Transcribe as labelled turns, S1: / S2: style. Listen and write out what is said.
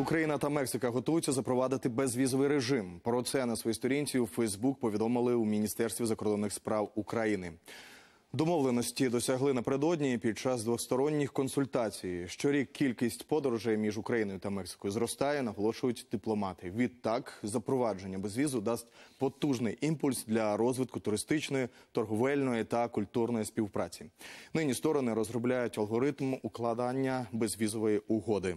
S1: Україна та Мексика готуються запровадити безвізовий режим. Про це на своїй сторінці у Фейсбук повідомили у міністерстві закордонних справ України. Домовленості досягли напередодні під час двосторонніх консультацій. Щорік кількість подорожей між Україною та Мексикою зростає, наголошують дипломати. Відтак запровадження безвізу дасть потужний імпульс для розвитку туристичної, торговельної та культурної співпраці. Нині сторони розробляють алгоритм укладання безвізової угоди.